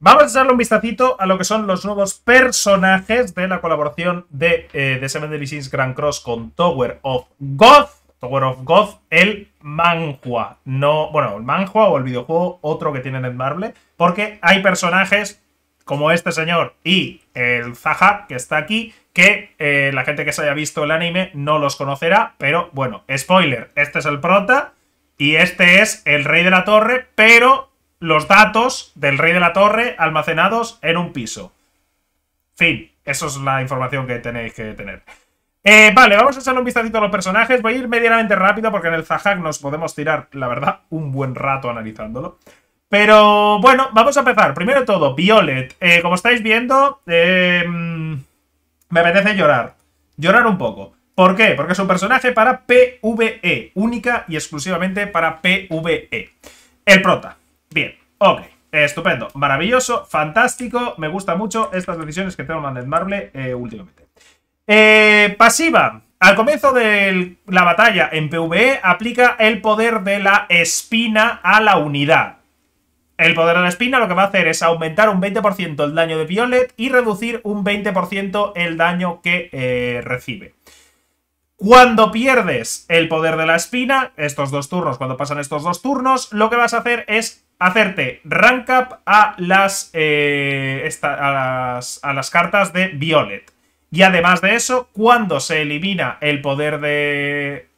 Vamos a echarle un vistacito a lo que son los nuevos personajes de la colaboración de The eh, Seven Deadly Sins Grand Cross con Tower of God. Tower of God, el manhua. No, bueno, el manhua o el videojuego, otro que tienen en Marble. Porque hay personajes como este señor y el Zaha, que está aquí, que eh, la gente que se haya visto el anime no los conocerá, pero bueno, spoiler, este es el prota y este es el rey de la torre, pero los datos del rey de la torre almacenados en un piso. Fin. Eso es la información que tenéis que tener. Eh, vale, vamos a echarle un vistacito a los personajes. Voy a ir medianamente rápido porque en el Zahak nos podemos tirar, la verdad, un buen rato analizándolo. Pero bueno, vamos a empezar. Primero todo, Violet. Eh, como estáis viendo, eh, mm, me apetece llorar. Llorar un poco. ¿Por qué? Porque es un personaje para PvE. Única y exclusivamente para PvE. El prota. Bien, ok. Estupendo, maravilloso, fantástico. Me gusta mucho estas decisiones que toma Marble eh, últimamente. Eh, pasiva. Al comienzo de la batalla en PvE aplica el poder de la espina a la unidad. El poder de la espina lo que va a hacer es aumentar un 20% el daño de Violet y reducir un 20% el daño que eh, recibe. Cuando pierdes el poder de la espina, estos dos turnos, cuando pasan estos dos turnos, lo que vas a hacer es hacerte rank up eh, a las, a las, cartas de Violet. Y además de eso, cuando se elimina el poder de,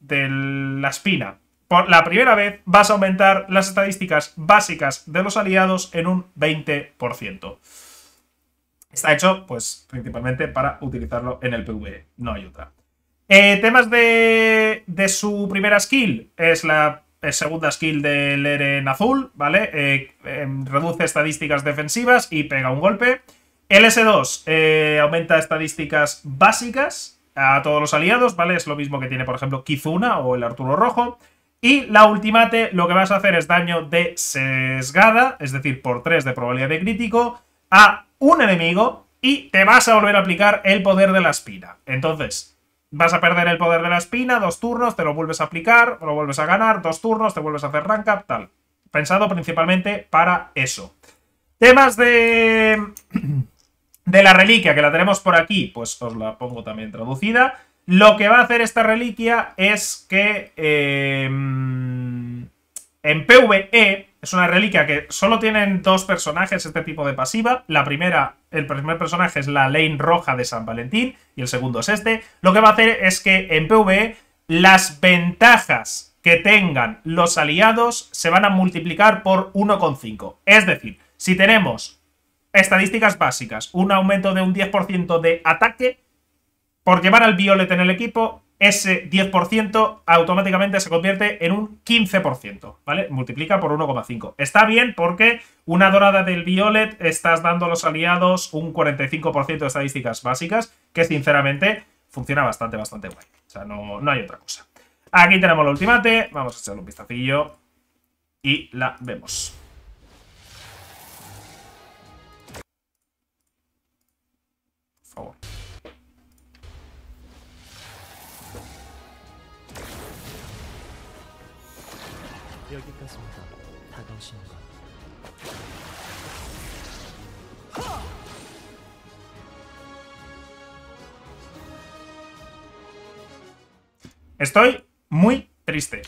de la espina por la primera vez vas a aumentar las estadísticas básicas de los aliados en un 20%. Está hecho, pues, principalmente para utilizarlo en el PvE, no hay otra. Eh, temas de, de su primera skill. Es la eh, segunda skill del Eren azul, ¿vale? Eh, em, reduce estadísticas defensivas y pega un golpe. LS2 eh, aumenta estadísticas básicas a todos los aliados, ¿vale? Es lo mismo que tiene, por ejemplo, Kizuna o el Arturo Rojo. Y la ultimate lo que vas a hacer es daño de sesgada, es decir, por 3 de probabilidad de crítico, a un enemigo y te vas a volver a aplicar el poder de la espina. Entonces, Vas a perder el poder de la espina, dos turnos, te lo vuelves a aplicar, lo vuelves a ganar, dos turnos, te vuelves a hacer rank up, tal. Pensado principalmente para eso. Temas de... de la reliquia, que la tenemos por aquí, pues os la pongo también traducida. Lo que va a hacer esta reliquia es que eh, en PvE es una reliquia que solo tienen dos personajes este tipo de pasiva. La primera, el primer personaje es la lane roja de San Valentín y el segundo es este. Lo que va a hacer es que en PvE las ventajas que tengan los aliados se van a multiplicar por 1,5. Es decir, si tenemos estadísticas básicas, un aumento de un 10% de ataque, por llevar al Violet en el equipo, ese 10% automáticamente se convierte en un 15%, ¿vale? Multiplica por 1,5. Está bien porque una dorada del Violet estás dando a los aliados un 45% de estadísticas básicas, que sinceramente funciona bastante, bastante guay. O sea, no, hay otra cosa. Aquí tenemos el ultimate, vamos a echarle un vistacillo y la vemos. Estoy muy triste.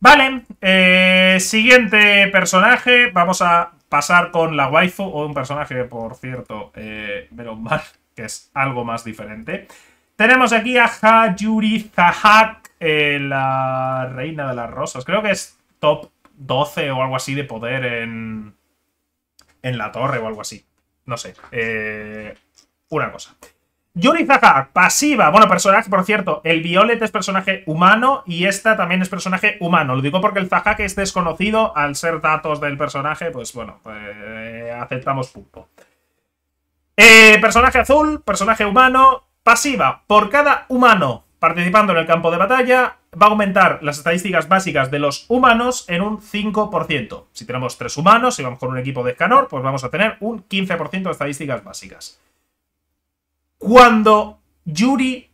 Vale, eh, siguiente personaje. Vamos a pasar con la waifu, o un personaje por cierto, eh, menos mal, que es algo más diferente. Tenemos aquí a Hajuri Zahak, eh, la reina de las rosas. Creo que es top 12 o algo así de poder en, la torre o algo así. No sé. Eh, una cosa. Yuri Zaha, pasiva. Bueno, personaje, por cierto, el Violet es personaje humano y esta también es personaje humano. Lo digo porque el Zaha que es desconocido, al ser datos del personaje, pues bueno, eh, aceptamos punto. Eh, personaje azul, personaje humano, pasiva. Por cada humano participando en el campo de batalla, va a aumentar las estadísticas básicas de los humanos en un 5%. Si tenemos tres humanos, y vamos con un equipo de escanor, pues vamos a tener un 15% de estadísticas básicas. Cuando Yuri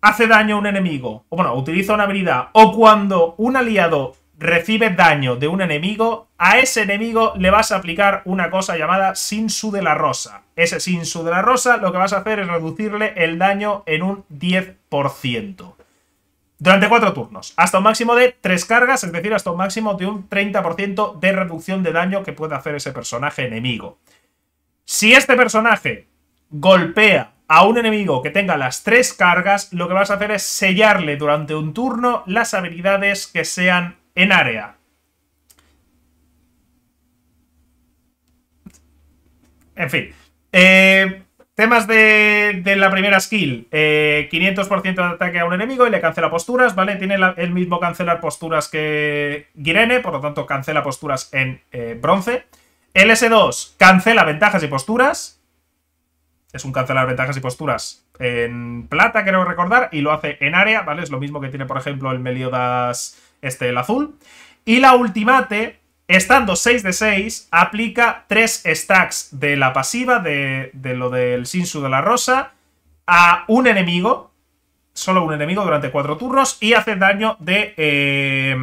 hace daño a un enemigo, o bueno, utiliza una habilidad, o cuando un aliado recibe daño de un enemigo, a ese enemigo le vas a aplicar una cosa llamada Sinsu de la Rosa. Ese Sinsu de la Rosa lo que vas a hacer es reducirle el daño en un 10%. Durante 4 turnos, hasta un máximo de 3 cargas, es decir, hasta un máximo de un 30% de reducción de daño que puede hacer ese personaje enemigo. Si este personaje golpea a un enemigo que tenga las tres cargas, lo que vas a hacer es sellarle durante un turno las habilidades que sean en área. En fin. Eh, temas de, la primera skill. 500% eh, de ataque a un enemigo y le cancela posturas, ¿vale? Tiene el mismo cancelar posturas que Girene, por lo tanto cancela posturas en eh, bronce. LS2 cancela ventajas y posturas. Es un cancelar ventajas y posturas en plata, creo recordar, y lo hace en área, ¿vale? Es lo mismo que tiene, por ejemplo, el Meliodas, este, el azul. Y la ultimate, estando 6 de 6, aplica 3 stacks de la pasiva, de, de lo del Sinsu de la Rosa, a un enemigo, solo un enemigo durante 4 turnos, y hace daño de... Eh,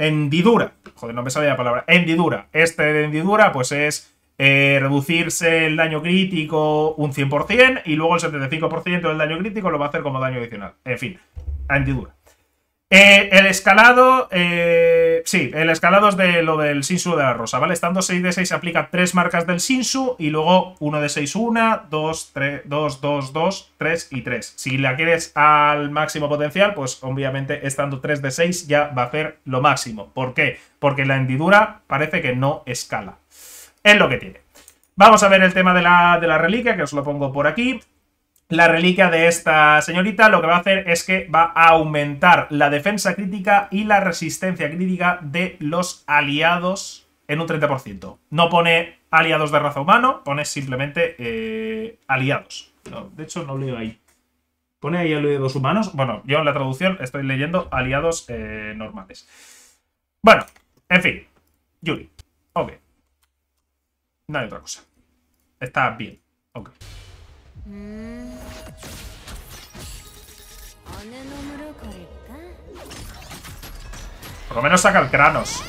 hendidura. Joder, no me sabía la palabra. Hendidura. Este de hendidura, pues es eh, reducirse el daño crítico un 100% y luego el 75% del daño crítico lo va a hacer como daño adicional. En fin, la hendidura. Eh, el escalado, eh, sí, el escalado es de lo del Sinsu de la Rosa, ¿vale? Estando 6 de 6 aplica 3 marcas del Sinsu y luego 1 de 6, 1, 2, 3, 2, 2, 2, 3 y 3. Si la quieres al máximo potencial, pues obviamente estando 3 de 6 ya va a hacer lo máximo. ¿Por qué? Porque la hendidura parece que no escala es lo que tiene. Vamos a ver el tema de la, reliquia, que os lo pongo por aquí. La reliquia de esta señorita lo que va a hacer es que va a aumentar la defensa crítica y la resistencia crítica de los aliados en un 30%. No pone aliados de raza humano, pone simplemente eh, aliados. de hecho, no leo ahí. Pone ahí aliados humanos. Bueno, yo en la traducción estoy leyendo aliados eh, normales. Bueno, en fin. Yuri. Ok. No hay otra cosa. Está bien. Ok. Por lo menos saca el Kranos.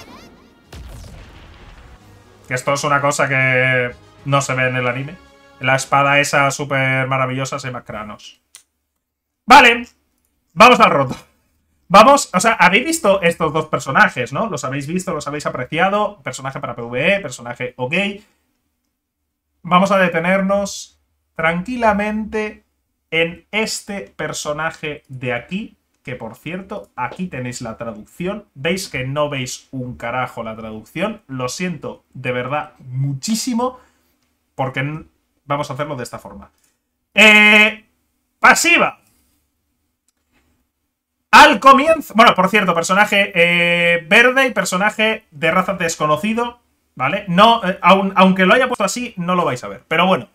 Que esto es una cosa que no se ve en el anime. La espada esa súper maravillosa se llama Kranos. Vale. Vamos al roto. Vamos, o sea, habéis visto estos dos personajes, ¿no? Los habéis visto, los habéis apreciado. Personaje para PvE, personaje ok vamos a detenernos tranquilamente en este personaje de aquí, que por cierto, aquí tenéis la traducción. Veis que no veis un carajo la traducción. Lo siento de verdad muchísimo, porque vamos a hacerlo de esta forma. Eh, pasiva. Al comienzo... Bueno, por cierto, personaje eh, verde y personaje de raza desconocido. ¿vale? No, eh, aunque lo haya puesto así, no lo vais a ver. Pero bueno,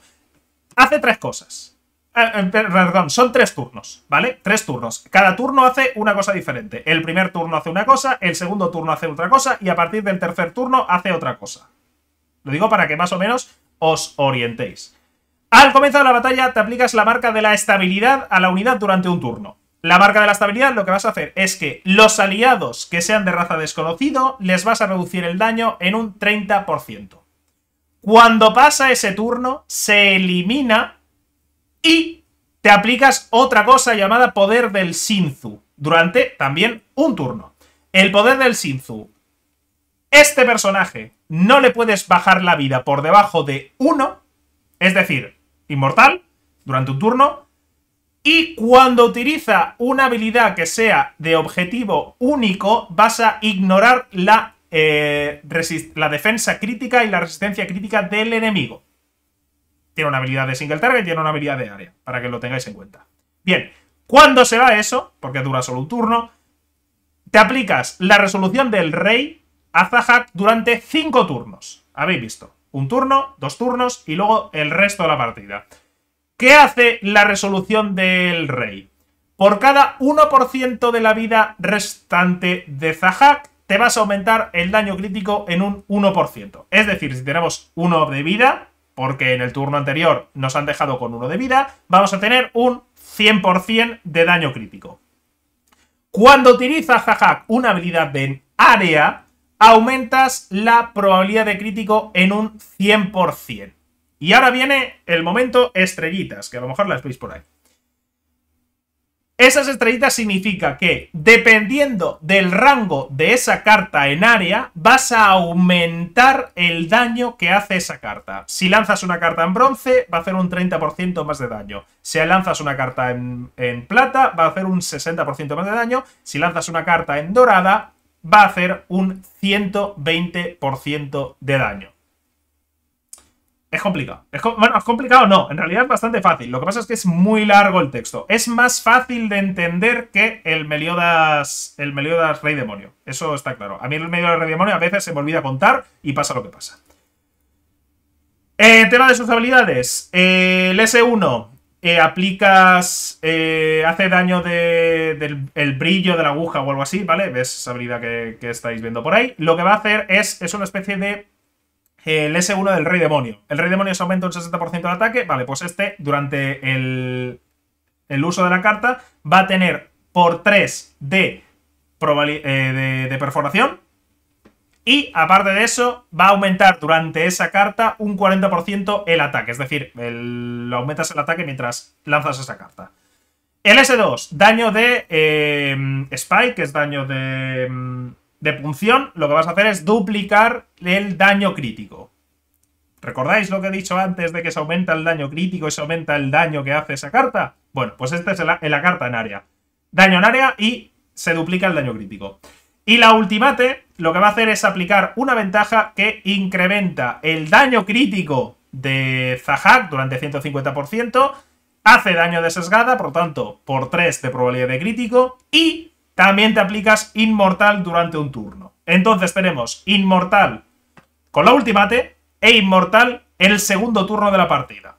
hace tres cosas. Eh, eh, perdón, son tres turnos, ¿vale? Tres turnos. Cada turno hace una cosa diferente. El primer turno hace una cosa, el segundo turno hace otra cosa y a partir del tercer turno hace otra cosa. Lo digo para que más o menos os orientéis. Al comienzo de la batalla te aplicas la marca de la estabilidad a la unidad durante un turno. La marca de la estabilidad lo que vas a hacer es que los aliados que sean de raza desconocido les vas a reducir el daño en un 30%. Cuando pasa ese turno, se elimina y te aplicas otra cosa llamada poder del Sinzu durante también un turno. El poder del Sinzu, Este personaje no le puedes bajar la vida por debajo de uno, es decir, inmortal, durante un turno, y cuando utiliza una habilidad que sea de objetivo único, vas a ignorar eh, la, defensa crítica y la resistencia crítica del enemigo. Tiene una habilidad de single target y tiene una habilidad de área, para que lo tengáis en cuenta. Bien, cuando se va eso, porque dura solo un turno, te aplicas la resolución del rey a Zahat durante 5 turnos. Habéis visto, un turno, dos turnos y luego el resto de la partida. ¿Qué hace la resolución del rey? Por cada 1% de la vida restante de Zahak, te vas a aumentar el daño crítico en un 1%. Es decir, si tenemos 1 de vida, porque en el turno anterior nos han dejado con 1 de vida, vamos a tener un 100% de daño crítico. Cuando utiliza Zahak una habilidad en área, aumentas la probabilidad de crítico en un 100%. Y ahora viene el momento estrellitas, que a lo mejor las veis por ahí. Esas estrellitas significa que, dependiendo del rango de esa carta en área, vas a aumentar el daño que hace esa carta. Si lanzas una carta en bronce, va a hacer un 30% más de daño. Si lanzas una carta en, plata, va a hacer un 60% más de daño. Si lanzas una carta en dorada, va a hacer un 120% de daño. Es complicado. Es, bueno, es complicado no. En realidad es bastante fácil. Lo que pasa es que es muy largo el texto. Es más fácil de entender que el Meliodas, el Rey Demonio. Eso está claro. A mí el Meliodas Rey Demonio a veces se me olvida contar y pasa lo que pasa. Eh, tema de sus habilidades. el S1. Eh, aplicas. Eh, hace daño de, del el brillo de la aguja o algo así, ¿vale? ¿Ves esa habilidad que, que estáis viendo por ahí? Lo que va a hacer es. Es una especie de el S1 del Rey Demonio. El Rey Demonio se aumenta un 60% el ataque. Vale, pues este, durante el, el, uso de la carta, va a tener por 3 eh, de, de, perforación. Y aparte de eso, va a aumentar durante esa carta un 40% el ataque. Es decir, el, aumentas el ataque mientras lanzas esa carta. El S2, daño de eh, Spike, que es daño de mm, de punción, lo que vas a hacer es duplicar el daño crítico. ¿Recordáis lo que he dicho antes de que se aumenta el daño crítico y se aumenta el daño que hace esa carta? Bueno, pues esta es la, la carta en área. Daño en área y se duplica el daño crítico. Y la ultimate lo que va a hacer es aplicar una ventaja que incrementa el daño crítico de Zahak durante 150%, hace daño de sesgada, por tanto, por 3 de probabilidad de crítico, y también te aplicas Inmortal durante un turno. Entonces tenemos Inmortal con la ultimate e Inmortal en el segundo turno de la partida.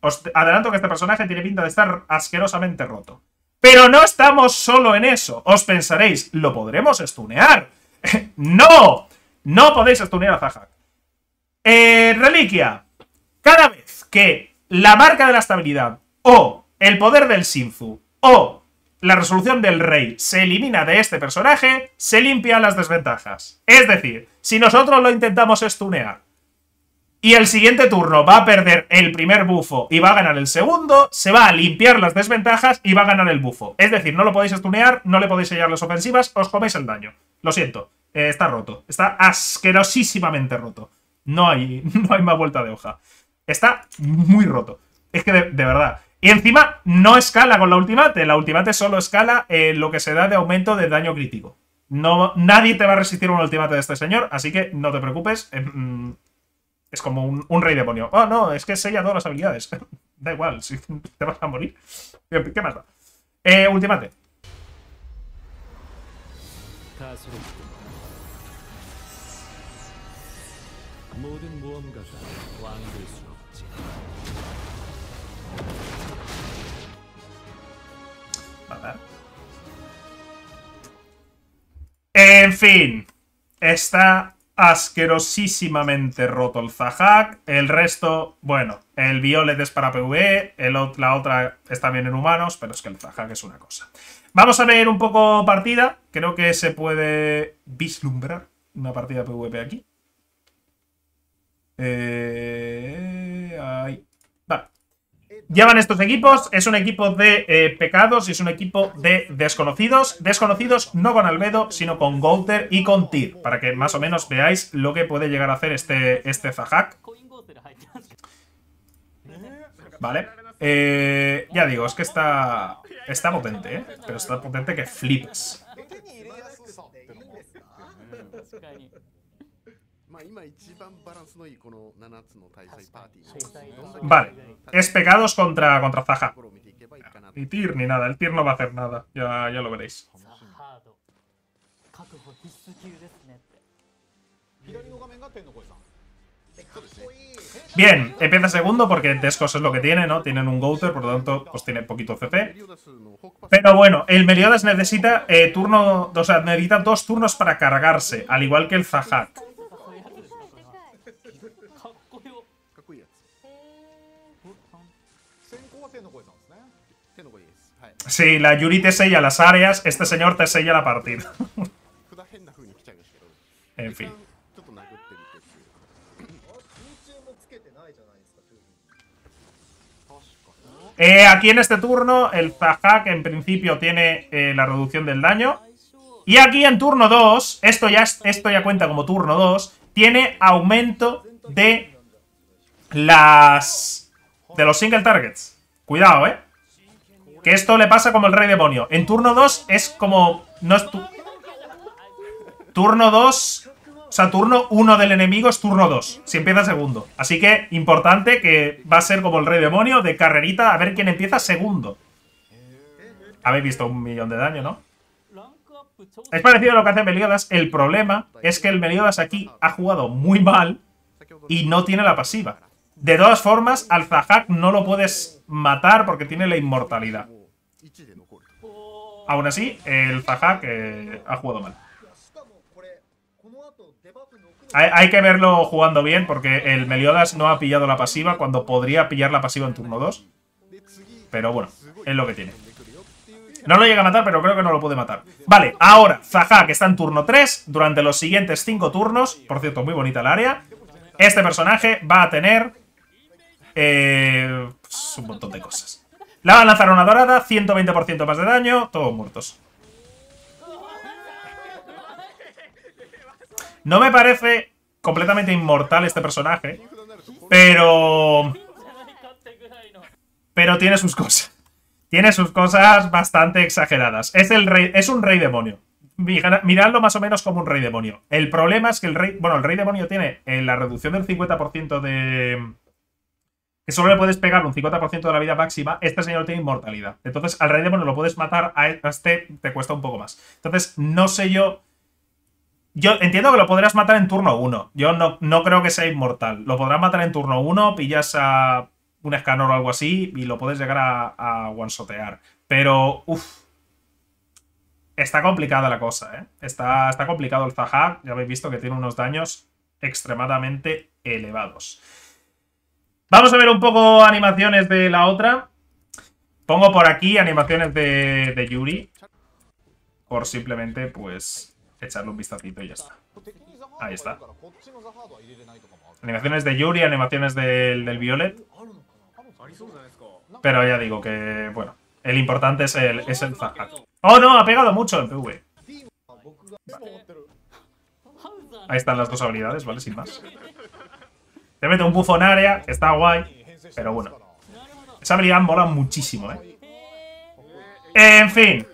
Os adelanto que este personaje tiene pinta de estar asquerosamente roto. Pero no estamos solo en eso. Os pensaréis, ¿lo podremos estunear? ¡No! No podéis estunear a Zahak. Eh, reliquia. Cada vez que la marca de la estabilidad o el poder del sinfu o la resolución del rey se elimina de este personaje, se limpian las desventajas. Es decir, si nosotros lo intentamos estunear y el siguiente turno va a perder el primer bufo y va a ganar el segundo, se va a limpiar las desventajas y va a ganar el bufo. Es decir, no lo podéis estunear, no le podéis sellar las ofensivas, os coméis el daño. Lo siento, eh, está roto. Está asquerosísimamente roto. No hay, no hay más vuelta de hoja. Está muy roto. Es que de verdad, y encima no escala con la ultimate. La ultimate solo escala en eh, lo que se da de aumento de daño crítico. No, nadie te va a resistir un ultimate de este señor, así que no te preocupes. Eh, mm, es como un, un, rey demonio. Oh, no, es que sella todas las habilidades. da igual, si te vas a morir. ¿Qué más da? Eh, ultimate. En fin. Está asquerosísimamente roto el Zahak. El resto, bueno, el Violet es para PvE, la otra está bien en humanos, pero es que el Zahak es una cosa. Vamos a ver un poco partida. Creo que se puede vislumbrar una partida PvP e aquí. Eh, ahí llevan estos equipos. Es un equipo de eh, pecados y es un equipo de desconocidos. Desconocidos no con Albedo, sino con Gouter y con Tyr. Para que más o menos veáis lo que puede llegar a hacer este, este Zahak. Vale. Eh, ya digo, es que está, está potente, eh, Pero está potente que flipas. Vale. Es pecados contra, contra Zaha. Ni tir ni nada. El tir no va a hacer nada. Ya, lo veréis. Bien, empieza segundo porque Descos es lo que tiene, ¿no? Tienen un Gouter, por lo tanto, pues tiene poquito CP. Pero bueno, el Meliodas necesita eh, turno, o sea, necesita dos turnos para cargarse, al igual que el Zahat. Sí, la Yuri te sella las áreas, este señor te sella la partida. en fin. Eh, aquí en este turno el Zahak en principio tiene eh, la reducción del daño. Y aquí en turno 2, esto ya, esto ya cuenta como turno 2, tiene aumento de las... de los single targets. Cuidado, ¿eh? esto le pasa como el rey demonio. En turno 2 es como... No es tu... Turno 2... O sea, turno 1 del enemigo es turno 2. Si empieza segundo. Así que, importante que va a ser como el rey demonio de carrerita a ver quién empieza segundo. Habéis visto un millón de daño, ¿no? Es parecido a lo que hace Meliodas. El problema es que el Meliodas aquí ha jugado muy mal y no tiene la pasiva. De todas formas, al Zahak no lo puedes matar porque tiene la inmortalidad. Aún así, el Zahak que ha jugado mal. Hay, que verlo jugando bien porque el Meliodas no ha pillado la pasiva cuando podría pillar la pasiva en turno 2. Pero bueno, es lo que tiene. No lo llega a matar, pero creo que no lo puede matar. Vale, ahora que está en turno 3 durante los siguientes 5 turnos. Por cierto, muy bonita el área. Este personaje va a tener eh, pues, un montón de cosas. La una dorada, 120% más de daño, todos muertos. No me parece completamente inmortal este personaje, pero... Pero tiene sus cosas. Tiene sus cosas bastante exageradas. Es, el es un rey demonio. Miradlo más o menos como un rey demonio. El problema es que el rey... Bueno, el rey demonio tiene la reducción del 50% de que solo le puedes pegar un 50% de la vida máxima, este señor tiene inmortalidad. Entonces, al rey lo puedes matar, a este te cuesta un poco más. Entonces, no sé yo... Yo entiendo que lo podrás matar en turno 1. Yo no, no creo que sea inmortal. Lo podrás matar en turno 1, pillas a un escanor o algo así y lo puedes llegar a, one sotear Pero, uff. Está complicada la cosa, ¿eh? Está, está complicado el Zahar. Ya habéis visto que tiene unos daños extremadamente elevados. Vamos a ver un poco animaciones de la otra. Pongo por aquí animaciones de, Yuri. Por simplemente, pues, echarle un vistacito y ya está. Ahí está. Animaciones de Yuri, animaciones del, Violet. Pero ya digo que, bueno, el importante es el, es el ¡Oh, no! Ha pegado mucho en PV. Ahí están las dos habilidades, ¿vale? Sin más. Te mete un buzo en área, está guay. Pero bueno. Esa habilidad mola muchísimo, ¿eh? En fin.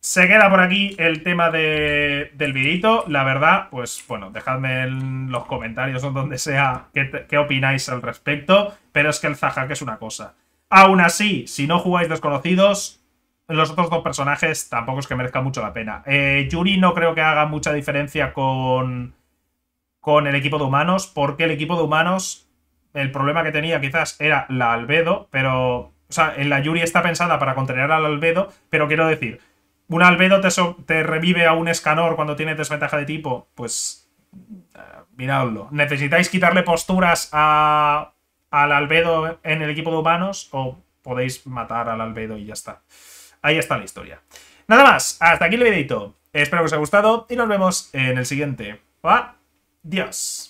Se queda por aquí el tema del vidito. La verdad, pues bueno, dejadme en los comentarios o donde sea qué, opináis al respecto. Pero es que el que es una cosa. Aún así, si no jugáis desconocidos, los otros dos personajes tampoco es que merezca mucho la pena. Eh, Yuri no creo que haga mucha diferencia con, con el equipo de humanos, porque el equipo de humanos, el problema que tenía quizás era la albedo, pero... O sea, en la Yuri está pensada para contener al albedo, pero quiero decir, un albedo te, revive a un escanor cuando tiene desventaja de tipo, pues eh, miradlo. ¿Necesitáis quitarle posturas a, al albedo en el equipo de humanos o podéis matar al albedo y ya está? Ahí está la historia. Nada más, hasta aquí el videito. Espero que os haya gustado y nos vemos en el siguiente. Dios.